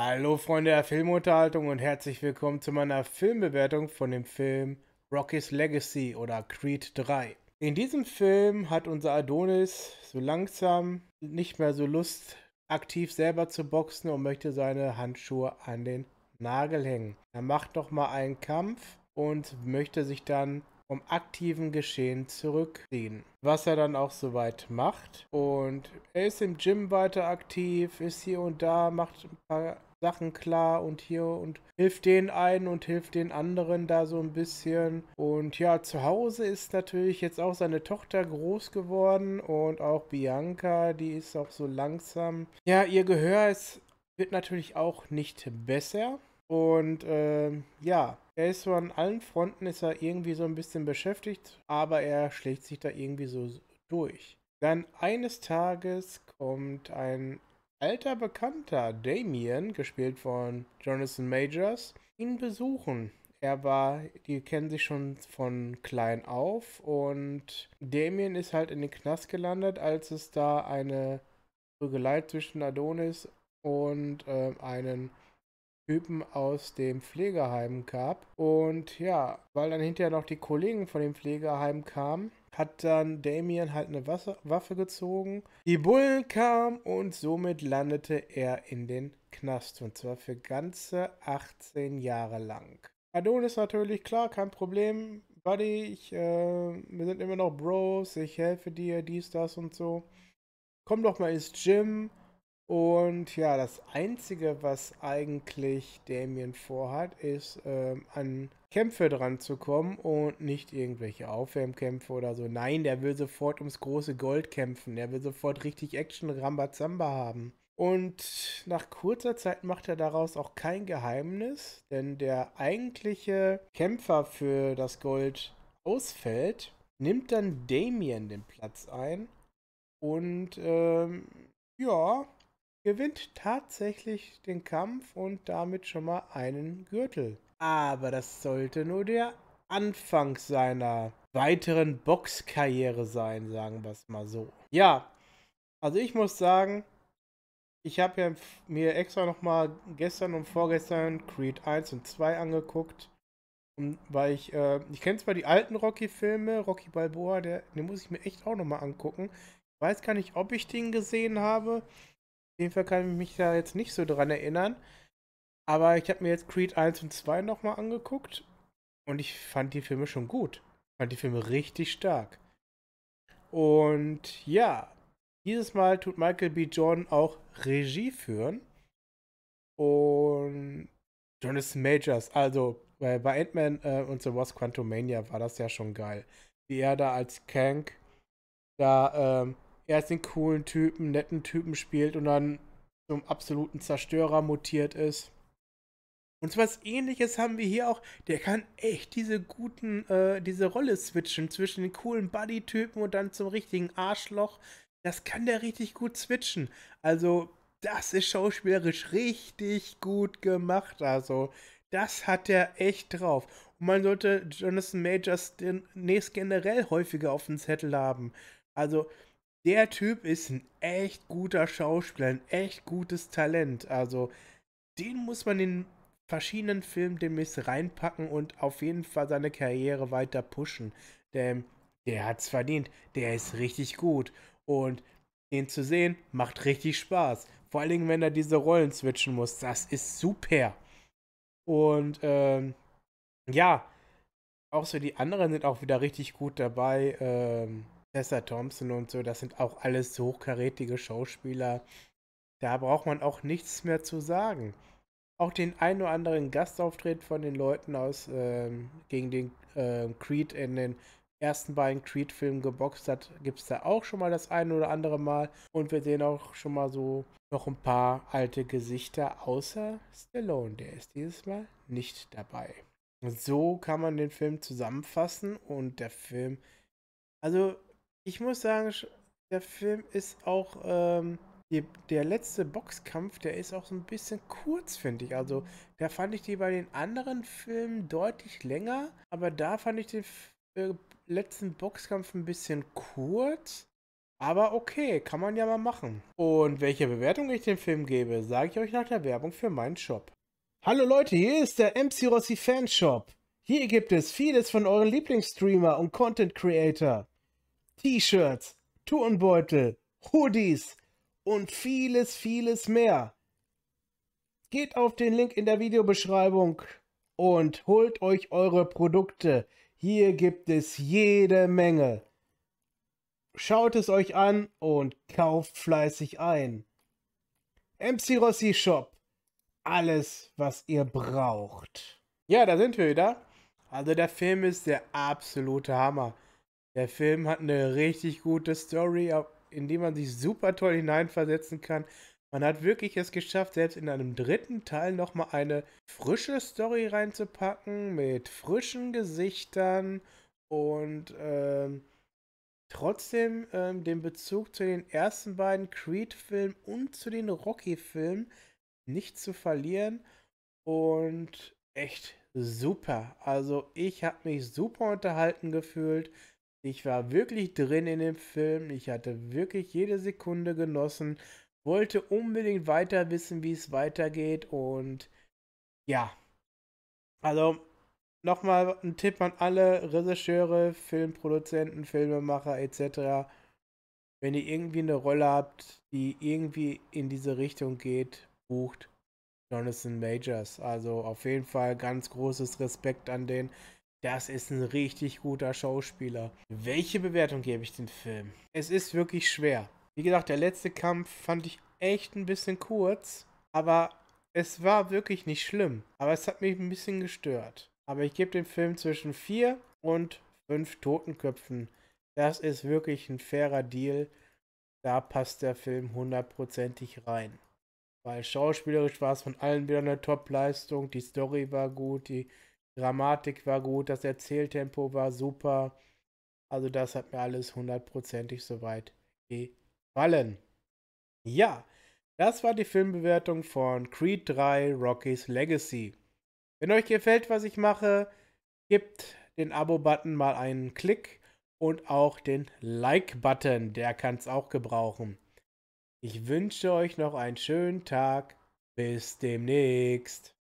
Hallo Freunde der Filmunterhaltung und herzlich willkommen zu meiner Filmbewertung von dem Film Rocky's Legacy oder Creed 3. In diesem Film hat unser Adonis so langsam nicht mehr so Lust, aktiv selber zu boxen und möchte seine Handschuhe an den Nagel hängen. Er macht nochmal einen Kampf und möchte sich dann vom aktiven Geschehen zurückziehen. Was er dann auch soweit macht. Und er ist im Gym weiter aktiv, ist hier und da, macht ein paar Sachen klar und hier und hilft den einen und hilft den anderen da so ein bisschen. Und ja, zu Hause ist natürlich jetzt auch seine Tochter groß geworden und auch Bianca, die ist auch so langsam. Ja, ihr Gehör ist, wird natürlich auch nicht besser. Und äh, ja, er ist so an allen Fronten, ist er irgendwie so ein bisschen beschäftigt, aber er schlägt sich da irgendwie so durch. Dann eines Tages kommt ein alter Bekannter, Damien, gespielt von Jonathan Majors, ihn besuchen. Er war, die kennen sich schon von klein auf und Damien ist halt in den Knast gelandet, als es da eine Prügelei zwischen Adonis und äh, einen Typen aus dem Pflegeheim gab. Und ja, weil dann hinterher noch die Kollegen von dem Pflegeheim kamen, hat dann Damien halt eine Waffe gezogen. Die Bullen kamen und somit landete er in den Knast. Und zwar für ganze 18 Jahre lang. Adonis natürlich, klar, kein Problem. Buddy, ich, äh, wir sind immer noch Bros, ich helfe dir, dies, das und so. Komm doch mal ins Gym und ja, das Einzige, was eigentlich Damien vorhat, ist ähm, an Kämpfe dran zu kommen und nicht irgendwelche Aufwärmkämpfe oder so. Nein, der will sofort ums große Gold kämpfen. Der will sofort richtig Action Rambazamba haben. Und nach kurzer Zeit macht er daraus auch kein Geheimnis, denn der eigentliche Kämpfer für das Gold ausfällt, nimmt dann Damien den Platz ein und ähm, ja, gewinnt tatsächlich den Kampf und damit schon mal einen Gürtel. Aber das sollte nur der Anfang seiner weiteren Boxkarriere sein, sagen wir es mal so. Ja, also ich muss sagen, ich habe ja mir extra nochmal gestern und vorgestern Creed 1 und 2 angeguckt. Weil ich, äh, ich kenne zwar die alten Rocky-Filme, Rocky Balboa, der, den muss ich mir echt auch nochmal angucken. Ich weiß gar nicht, ob ich den gesehen habe jeden Fall kann ich mich da jetzt nicht so dran erinnern. Aber ich habe mir jetzt Creed 1 und 2 nochmal angeguckt und ich fand die Filme schon gut. Ich fand die Filme richtig stark. Und ja, dieses Mal tut Michael B. Jordan auch Regie führen. Und Jonas Majors, also bei, bei Ant-Man äh, und The Wasp Quantumania war das ja schon geil. Wie er da als Kank da ähm, erst den coolen Typen, netten Typen spielt und dann zum absoluten Zerstörer mutiert ist. Und so was ähnliches haben wir hier auch. Der kann echt diese guten, äh, diese Rolle switchen zwischen den coolen Buddy-Typen und dann zum richtigen Arschloch. Das kann der richtig gut switchen. Also, das ist schauspielerisch richtig gut gemacht. Also, das hat der echt drauf. Und man sollte Jonathan Majors den demnächst generell häufiger auf dem Zettel haben. Also, der Typ ist ein echt guter Schauspieler, ein echt gutes Talent. Also, den muss man in verschiedenen Filmen demnächst reinpacken und auf jeden Fall seine Karriere weiter pushen. Denn der hat's verdient. Der ist richtig gut. Und den zu sehen, macht richtig Spaß. Vor allen Dingen, wenn er diese Rollen switchen muss. Das ist super. Und ähm, ja, auch so die anderen sind auch wieder richtig gut dabei. Ähm, Tessa Thompson und so, das sind auch alles hochkarätige Schauspieler. Da braucht man auch nichts mehr zu sagen. Auch den ein oder anderen Gastauftritt von den Leuten aus, ähm, gegen den äh, Creed in den ersten beiden Creed-Filmen geboxt hat, gibt es da auch schon mal das ein oder andere Mal. Und wir sehen auch schon mal so noch ein paar alte Gesichter, außer Stallone, der ist dieses Mal nicht dabei. So kann man den Film zusammenfassen und der Film, also ich muss sagen, der Film ist auch, ähm, die, der letzte Boxkampf, der ist auch so ein bisschen kurz, finde ich. Also, da fand ich die bei den anderen Filmen deutlich länger, aber da fand ich den äh, letzten Boxkampf ein bisschen kurz. Aber okay, kann man ja mal machen. Und welche Bewertung ich dem Film gebe, sage ich euch nach der Werbung für meinen Shop. Hallo Leute, hier ist der MC Rossi Fanshop. Hier gibt es vieles von euren Lieblingsstreamer und Content Creator. T-Shirts, Turnbeutel, Hoodies und vieles, vieles mehr. Geht auf den Link in der Videobeschreibung und holt euch eure Produkte. Hier gibt es jede Menge. Schaut es euch an und kauft fleißig ein. MC Rossi Shop. Alles, was ihr braucht. Ja, da sind wir wieder. Also der Film ist der absolute Hammer. Der Film hat eine richtig gute Story, in die man sich super toll hineinversetzen kann. Man hat wirklich es geschafft, selbst in einem dritten Teil nochmal eine frische Story reinzupacken mit frischen Gesichtern und ähm, trotzdem ähm, den Bezug zu den ersten beiden Creed-Filmen und zu den Rocky-Filmen nicht zu verlieren. Und echt super. Also ich habe mich super unterhalten gefühlt. Ich war wirklich drin in dem Film. Ich hatte wirklich jede Sekunde genossen. Wollte unbedingt weiter wissen, wie es weitergeht. Und ja. Also nochmal ein Tipp an alle Regisseure, Filmproduzenten, Filmemacher etc. Wenn ihr irgendwie eine Rolle habt, die irgendwie in diese Richtung geht, bucht Jonathan Majors. Also auf jeden Fall ganz großes Respekt an den. Das ist ein richtig guter Schauspieler. Welche Bewertung gebe ich dem Film? Es ist wirklich schwer. Wie gesagt, der letzte Kampf fand ich echt ein bisschen kurz, aber es war wirklich nicht schlimm. Aber es hat mich ein bisschen gestört. Aber ich gebe dem Film zwischen 4 und 5 Totenköpfen. Das ist wirklich ein fairer Deal. Da passt der Film hundertprozentig rein. Weil schauspielerisch war es von allen wieder eine Top-Leistung. Die Story war gut, die Dramatik war gut, das Erzähltempo war super. Also das hat mir alles hundertprozentig soweit gefallen. Ja, das war die Filmbewertung von Creed 3 Rockies Legacy. Wenn euch gefällt, was ich mache, gebt den Abo-Button mal einen Klick und auch den Like-Button, der kann es auch gebrauchen. Ich wünsche euch noch einen schönen Tag. Bis demnächst.